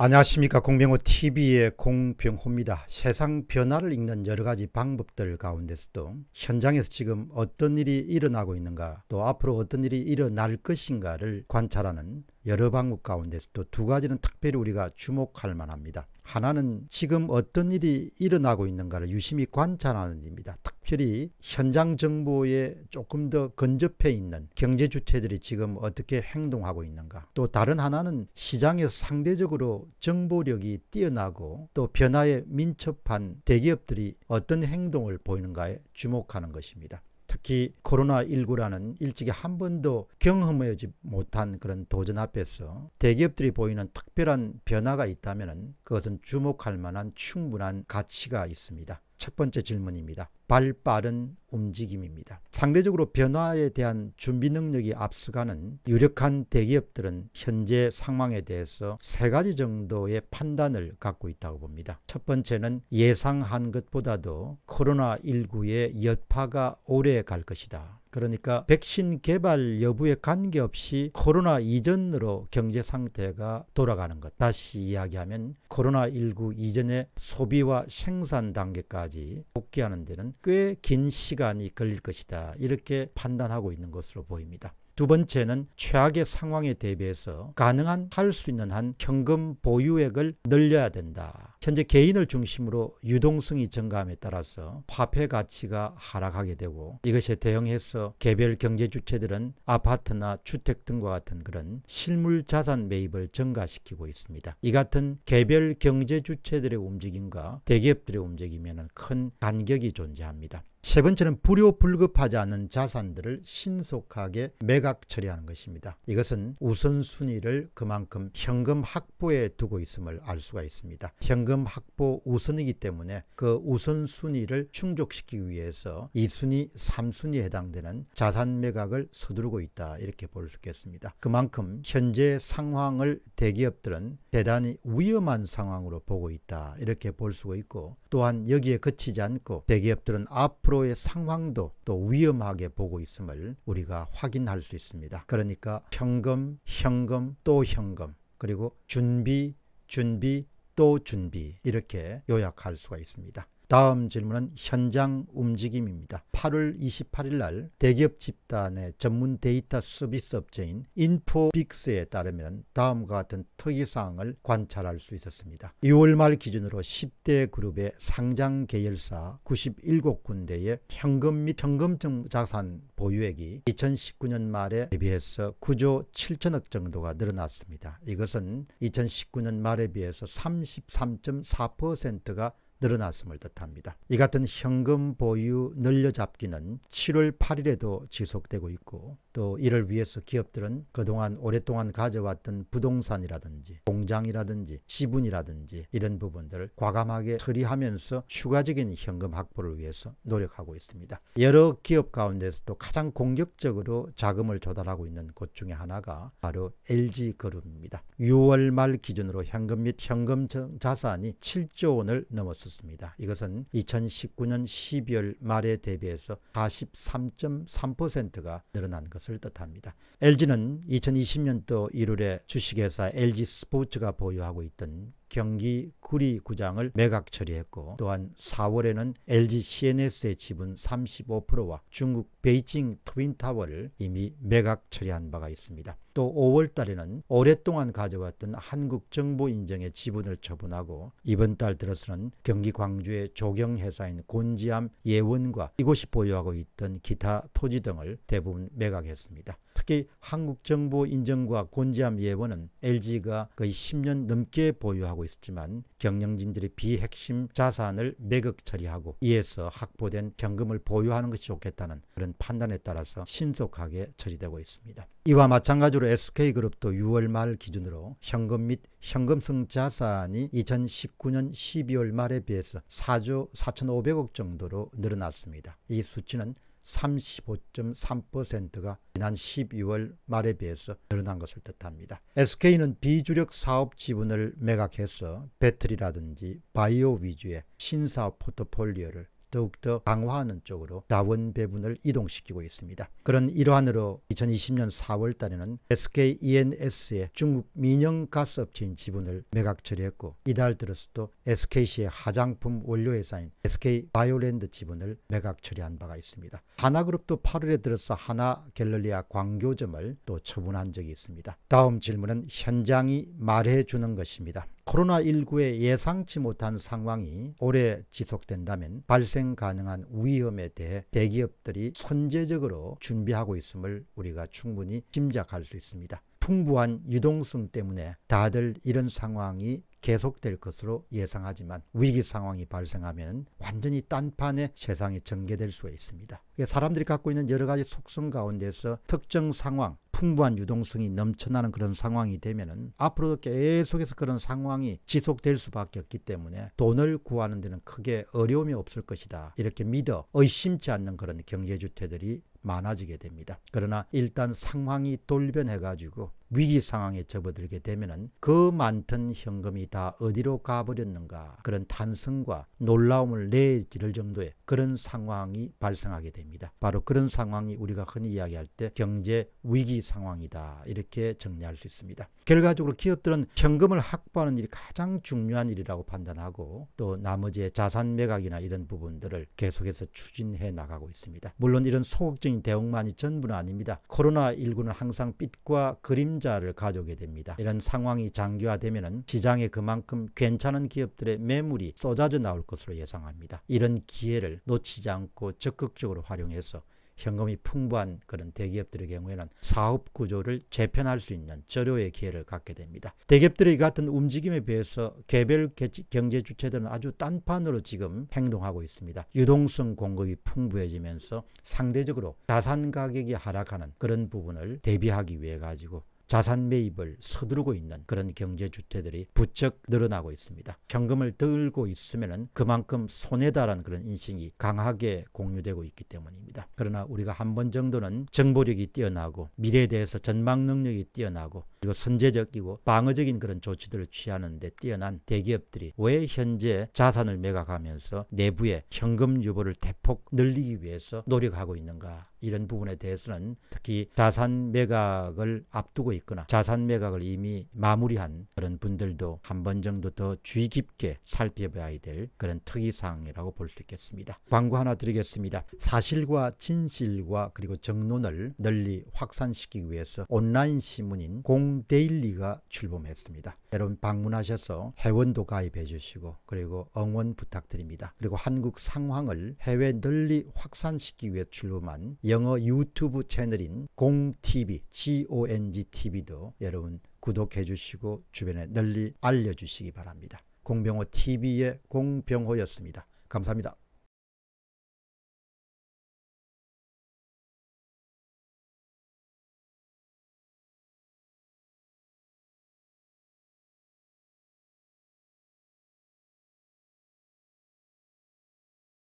안녕하십니까 공병호 TV의 공병호입니다. 세상 변화를 읽는 여러 가지 방법들 가운데서도 현장에서 지금 어떤 일이 일어나고 있는가 또 앞으로 어떤 일이 일어날 것인가를 관찰하는 여러 방법 가운데서또두 가지는 특별히 우리가 주목할 만합니다. 하나는 지금 어떤 일이 일어나고 있는가를 유심히 관찰하는 일입니다. 특별히 현장 정보에 조금 더 근접해 있는 경제 주체들이 지금 어떻게 행동하고 있는가. 또 다른 하나는 시장에서 상대적으로 정보력이 뛰어나고 또 변화에 민첩한 대기업들이 어떤 행동을 보이는가에 주목하는 것입니다. 특히 코로나19라는 일찍이 한 번도 경험하지 못한 그런 도전 앞에서 대기업들이 보이는 특별한 변화가 있다면 그것은 주목할 만한 충분한 가치가 있습니다. 첫 번째 질문입니다. 발 빠른 움직임입니다. 상대적으로 변화에 대한 준비 능력이 앞서가는 유력한 대기업들은 현재 상황에 대해서 세 가지 정도의 판단을 갖고 있다고 봅니다. 첫 번째는 예상한 것보다도 코로나19의 여파가 오래 갈 것이다. 그러니까 백신 개발 여부에 관계없이 코로나 이전으로 경제 상태가 돌아가는 것. 다시 이야기하면 코로나19 이전의 소비와 생산 단계까지 복귀하는 데는 꽤 긴 시간이 걸릴 것이다. 이렇게 판단하고 있는 것으로 보입니다. 두 번째는 최악의 상황에 대비해서 가능한 할 수 있는 한 현금 보유액을 늘려야 된다. 현재 개인을 중심으로 유동성이 증가함에 따라서 화폐 가치가 하락하게 되고 이것에 대응해서 개별 경제 주체들은 아파트나 주택 등과 같은 그런 실물 자산 매입을 증가시키고 있습니다. 이 같은 개별 경제 주체들의 움직임과 대기업들의 움직임에는 큰 간격이 존재합니다. 세 번째는 불효불급하지 않은 자산들을 신속하게 매각 처리하는 것입니다. 이것은 우선순위를 그만큼 현금 확보에 두고 있음을 알 수가 있습니다. 현금 자금 확보 우선이기 때문에 그 우선순위를 충족시키기 위해서 2순위, 3순위에 해당되는 자산 매각을 서두르고 있다 이렇게 볼 수 있겠습니다. 그만큼 현재 상황을 대기업들은 대단히 위험한 상황으로 보고 있다 이렇게 볼 수가 있고 또한 여기에 그치지 않고 대기업들은 앞으로의 상황도 또 위험하게 보고 있음을 우리가 확인할 수 있습니다. 그러니까 현금, 현금 또 현금 그리고 준비, 준비, 또 준비 이렇게 요약할 수가 있습니다. 다음 질문은 현장 움직임입니다. 8월 28일 날 대기업 집단의 전문 데이터 서비스 업체인 인포빅스에 따르면 다음과 같은 특이사항을 관찰할 수 있었습니다. 6월말 기준으로 10대 그룹의 상장 계열사 97군데의 현금 및 현금증 자산 보유액이 2019년 말에 비해서 9조 7천억 정도가 늘어났습니다. 이것은 2019년 말에 비해서 33.4%가 늘어났음을 뜻합니다. 이 같은 현금 보유 늘려잡기는 7월 8일에도 지속되고 있고 또 이를 위해서 기업들은 그동안 오랫동안 가져왔던 부동산이라든지 공장이라든지 지분이라든지 이런 부분들을 과감하게 처리하면서 추가적인 현금 확보를 위해서 노력하고 있습니다. 여러 기업 가운데서도 가장 공격적으로 자금을 조달하고 있는 곳 중에 하나가 바로 LG그룹입니다. 6월 말 기준으로 현금 및 현금 자산이 7조 원을 넘었었습니다. 이것은 2019년 12월 말에 대비해서 43.3%가 늘어난 것을 것을 뜻합니다. LG는 2020년도 1월에 주식회사 LG 스포츠가 보유하고 있던 경기 구리 구장을 매각 처리했고 또한 4월에는 LG CNS의 지분 35%와 중국 베이징 트윈타워를 이미 매각 처리한 바가 있습니다. 또 5월 달에는 오랫동안 가져왔던 한국정보인증의 지분을 처분하고 이번 달 들어서는 경기 광주의 조경회사인 곤지암 예원과 이곳이 보유하고 있던 기타 토지 등을 대부분 매각했습니다. 특히 한국정보인증과 곤지암 예원은 LG가 거의 10년 넘게 보유하고 하고 있었지만 경영진들의 비핵심 자산을 매각 처리하고 이에서 확보된 경금을 보유하는 것이 좋겠다는 그런 판단에 따라서 신속하게 처리되고 있습니다. 이와 마찬가지로 SK그룹도 6월 말 기준으로 현금 및 현금성 자산이 2019년 12월 말에 비해서 4조 4,500억 정도로 늘어났습니다. 이 수치는 35.3%가 지난 12월 말에 비해서 늘어난 것을 뜻합니다. SK는 비주력 사업 지분을 매각해서 배터리라든지 바이오 위주의 신사업 포트폴리오를 더욱더 강화하는 쪽으로 자원 배분을 이동시키고 있습니다. 그런 일환으로 2020년 4월 달에는 SKENS의 중국 민영 가스업체인 지분을 매각 처리했고 이달 들어서도 SKC의 화장품 원료 회사인 SK 바이오랜드 지분을 매각 처리한 바가 있습니다. 하나그룹도 8월에 들어서 하나 갤러리아 광교점을 또 처분한 적이 있습니다. 다음 질문은 현장이 말해주는 것입니다. 코로나19의 예상치 못한 상황이 오래 지속된다면 발생 가능한 위험에 대해 대기업들이 선제적으로 준비하고 있음을 우리가 충분히 짐작할 수 있습니다. 풍부한 유동성 때문에 다들 이런 상황이 계속될 것으로 예상하지만 위기 상황이 발생하면 완전히 딴판의 세상이 전개될 수 있습니다. 사람들이 갖고 있는 여러 가지 속성 가운데서 특정 상황 풍부한 유동성이 넘쳐나는 그런 상황이 되면은 앞으로도 계속해서 그런 상황이 지속될 수밖에 없기 때문에 돈을 구하는 데는 크게 어려움이 없을 것이다. 이렇게 믿어 의심치 않는 그런 경제주택들이 많아지게 됩니다. 그러나 일단 상황이 돌변해가지고 위기 상황에 접어들게 되면은 그 많던 현금이 다 어디로 가버렸는가 그런 탄성과 놀라움을 내지를 정도의 그런 상황이 발생하게 됩니다. 바로 그런 상황이 우리가 흔히 이야기할 때 경제 위기 상황이다. 이렇게 정리할 수 있습니다. 결과적으로 기업들은 현금을 확보하는 일이 가장 중요한 일이라고 판단하고 또 나머지의 자산 매각이나 이런 부분들을 계속해서 추진해 나가고 있습니다. 물론 이런 소극적인 대응만이 전부는 아닙니다. 코로나19는 항상 빛과 그림자를 가져오게 됩니다. 이런 상황이 장기화되면 시장에 그만큼 괜찮은 기업들의 매물이 쏟아져 나올 것으로 예상합니다. 이런 기회를 놓치지 않고 적극적으로 활용해서 현금이 풍부한 그런 대기업들의 경우에는 사업 구조를 재편할 수 있는 절호의 기회를 갖게 됩니다. 대기업들의 같은 움직임에 비해서 개별 경제 주체들은 아주 딴판으로 지금 행동하고 있습니다. 유동성 공급이 풍부해지면서 상대적으로 자산 가격이 하락하는 그런 부분을 대비하기 위해 가지고 자산 매입을 서두르고 있는 그런 경제주체들이 부쩍 늘어나고 있습니다. 현금을 들고 있으면 그만큼 손해다라는 그런 인식이 강하게 공유되고 있기 때문입니다. 그러나 우리가 한 번 정도는 정보력이 뛰어나고 미래에 대해서 전망 능력이 뛰어나고 그리고 선제적이고 방어적인 그런 조치들을 취하는데 뛰어난 대기업들이 왜 현재 자산을 매각하면서 내부의 현금 유보를 대폭 늘리기 위해서 노력하고 있는가 이런 부분에 대해서는 특히 자산 매각을 앞두고 있거나 자산 매각을 이미 마무리한 그런 분들도 한 번 정도 더 주의 깊게 살펴봐야 될 그런 특이사항이라고 볼 수 있겠습니다. 광고 하나 드리겠습니다. 사실과 진실과 그리고 정론을 널리 확산시키기 위해서 온라인 신문인 공 동데일리가 출범했습니다. 여러분 방문하셔서 회원도 가입해 주시고 그리고 응원 부탁드립니다. 그리고 한국 상황을 해외 널리 확산시키기 위해 출범한 영어 유튜브 채널인 공TV, GONGTV도 여러분 구독해 주시고 주변에 널리 알려주시기 바랍니다. 공병호 TV의 공병호였습니다. 감사합니다.